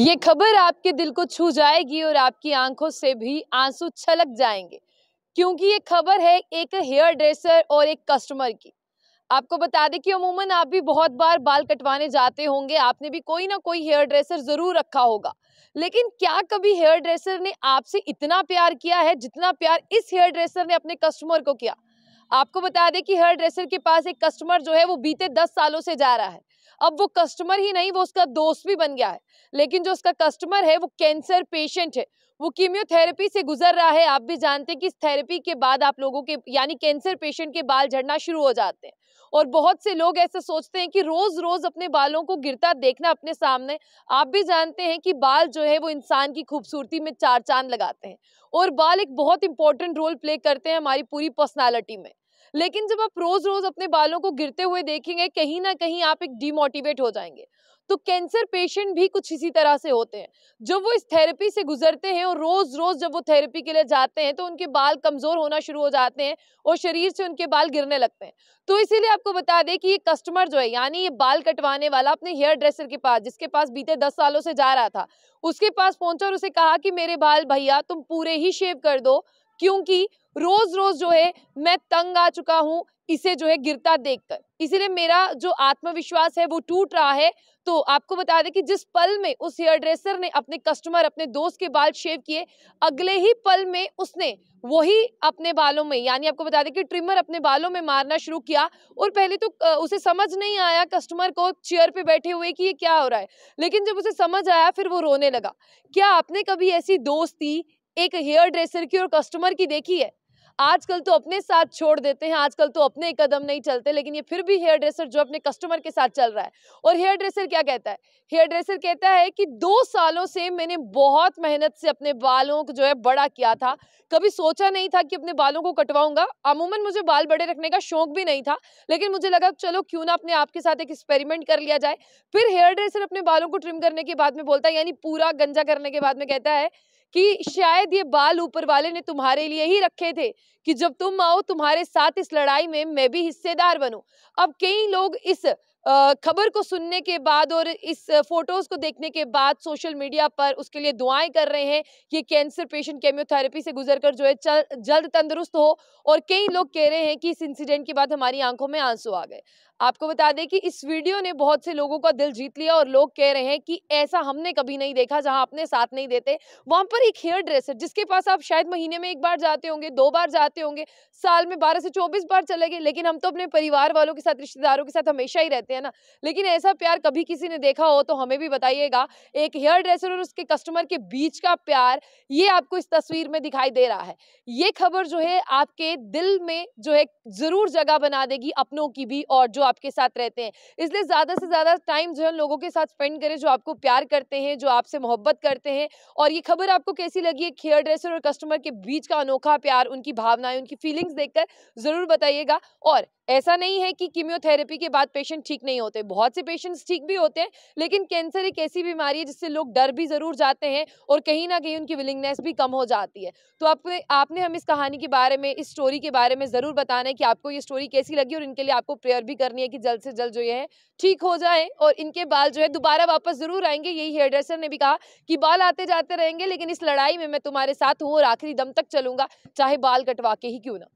ये खबर आपके दिल को छू जाएगी और आपकी आंखों से भी आंसू छलक जाएंगे क्योंकि ये खबर है एक हेयर ड्रेसर और एक कस्टमर की आपको बता दें कि अमूमन आप भी बहुत बार बाल कटवाने जाते होंगे आपने भी कोई ना कोई हेयर ड्रेसर ज़रूर रखा होगा लेकिन क्या कभी हेयर ड्रेसर ने आपसे इतना प्यार किया है जितना प्यार इस हेयर ड्रेसर ने अपने कस्टमर को किया आपको बता दें कि हेयर ड्रेसर के पास एक कस्टमर जो है वो बीते दस सालों से जा रहा है अब वो कस्टमर ही नहीं वो उसका दोस्त भी बन गया है लेकिन जो उसका कस्टमर है वो कैंसर पेशेंट है वो कीमियोथेरेपी से गुजर रहा है आप भी जानते हैं कि इस थेरेपी के बाद आप लोगों के यानी कैंसर पेशेंट के बाल झड़ना शुरू हो जाते हैं और बहुत से लोग ऐसे सोचते हैं कि रोज रोज अपने बालों को गिरता देखना अपने सामने आप भी जानते हैं कि बाल जो है वो इंसान की खूबसूरती में चार चांद लगाते हैं और बाल एक बहुत इंपॉर्टेंट रोल प्ले करते हैं हमारी पूरी पर्सनैलिटी में लेकिन जब आप रोज रोज अपने बालों को गिरते हुए देखेंगे कहीं ना कहीं आप एक डिमोटिवेट हो जाएंगे तो कैंसर पेशेंट भी कुछ इसी तरह से होते हैं जब वो इस थेरेपी से गुजरते हैं और रोज रोज जब वो थेरेपी के लिए जाते हैं तो उनके बाल कमजोर होना शुरू हो जाते हैं और शरीर से उनके बाल गिरने लगते हैं तो इसीलिए आपको बता दें कि ये कस्टमर जो है यानी ये बाल कटवाने वाला अपने हेयर ड्रेसर के पास जिसके पास बीते दस सालों से जा रहा था उसके पास पहुंचा और उसे कहा कि मेरे बाल भैया तुम पूरे ही शेव कर दो क्योंकि रोज रोज जो है मैं तंग आ चुका हूँ इसे जो है गिरता देखकर इसीलिए मेरा जो आत्मविश्वास है वो टूट रहा है तो आपको बता दें कि जिस पल में उस हेयर ड्रेसर ने अपने कस्टमर अपने दोस्त के बाल शेव किए अगले ही पल में उसने वही अपने बालों में यानी आपको बता दें कि ट्रिमर अपने बालों में मारना शुरू किया और पहले तो उसे समझ नहीं आया कस्टमर को चेयर पे बैठे हुए कि ये क्या हो रहा है लेकिन जब उसे समझ आया फिर वो रोने लगा क्या आपने कभी ऐसी दोस्ती एक हेयर ड्रेसर की और कस्टमर की देखी है आजकल तो अपने साथ छोड़ देते हैं आजकल तो अपने कदम नहीं चलते लेकिन ये फिर भी हेयर ड्रेसर जो अपने कस्टमर के साथ चल रहा है और हेयर ड्रेसर क्या कहता है हेयर ड्रेसर कहता है कि दो सालों से मैंने बहुत मेहनत से अपने बालों को जो है बड़ा किया था कभी सोचा नहीं था कि अपने बालों को कटवाऊंगा अमूमन मुझे बाल बड़े रखने का शौक भी नहीं था लेकिन मुझे लगा चलो क्यों ना अपने आप के साथ एक एक्सपेरिमेंट कर लिया जाए फिर हेयर ड्रेसर अपने बालों को ट्रिम करने के बाद में बोलता है यानी पूरा गंजा करने के बाद में कहता है कि शायद ये बाल ऊपर वाले ने तुम्हारे लिए ही रखे थे कि जब तुम आओ तुम्हारे साथ इस लड़ाई में मैं भी हिस्सेदार बनूं अब कई लोग इस खबर को सुनने के बाद और इस फोटोज़ को देखने के बाद सोशल मीडिया पर उसके लिए दुआएं कर रहे हैं कि कैंसर पेशेंट केमियोथेरेपी से गुजरकर जो है जल्द तंदुरुस्त हो और कई लोग कह रहे हैं कि इस इंसिडेंट के बाद हमारी आंखों में आंसू आ गए आपको बता दें कि इस वीडियो ने बहुत से लोगों का दिल जीत लिया और लोग कह रहे हैं कि ऐसा हमने कभी नहीं देखा जहां अपने साथ नहीं देते वहां पर एक हेयर ड्रेसर जिसके पास आप शायद महीने में एक बार जाते होंगे दो बार जाते होंगे साल में बारह से चौबीस बार चले गए लेकिन हम तो अपने परिवार वालों के साथ रिश्तेदारों के साथ हमेशा ही रहते हैं ना लेकिन ऐसा प्यार कभी किसी ने देखा हो तो हमें भी बताइएगा एक हेयर ड्रेसर और उसके कस्टमर के बीच का प्यार ये आपको इस तस्वीर में दिखाई दे रहा है ये खबर जो है आपके दिल में जो है ज़रूर जगह बना देगी अपनों की भी और जो आपके साथ रहते हैं इसलिए ज़्यादा से ज़्यादा टाइम जो है लोगों के साथ स्पेंड करें जो आपको प्यार करते हैं जो आपसे मोहब्बत करते हैं और ये खबर आपको कैसी लगी एक हेयर ड्रेसर और कस्टमर के बीच का अनोखा प्यार उनकी भावनाएं उनकी फीलिंग्स देखकर ज़रूर बताइएगा और ऐसा नहीं है कि कीमियोथेरेपी के बाद पेशेंट ठीक नहीं होते बहुत से पेशेंट्स ठीक भी होते हैं लेकिन कैंसर एक ऐसी बीमारी है जिससे लोग डर भी ज़रूर जाते हैं और कहीं ना कहीं उनकी विलिंगनेस भी कम हो जाती है तो आपने आपने हम इस कहानी के बारे में इस स्टोरी के बारे में ज़रूर बताना है कि आपको ये स्टोरी कैसी लगी और इनके लिए आपको प्रेयर भी करनी है कि जल्द से जल्द जो ये है ठीक हो जाए और इनके बाल जो है दोबारा वापस ज़रूर आएंगे यही हेयर ड्रेसर ने भी कहा कि बाल आते जाते रहेंगे लेकिन इस लड़ाई में मैं तुम्हारे साथ हूँ और आखिरी दम तक चलूँगा चाहे बाल कटवा के ही क्यों ना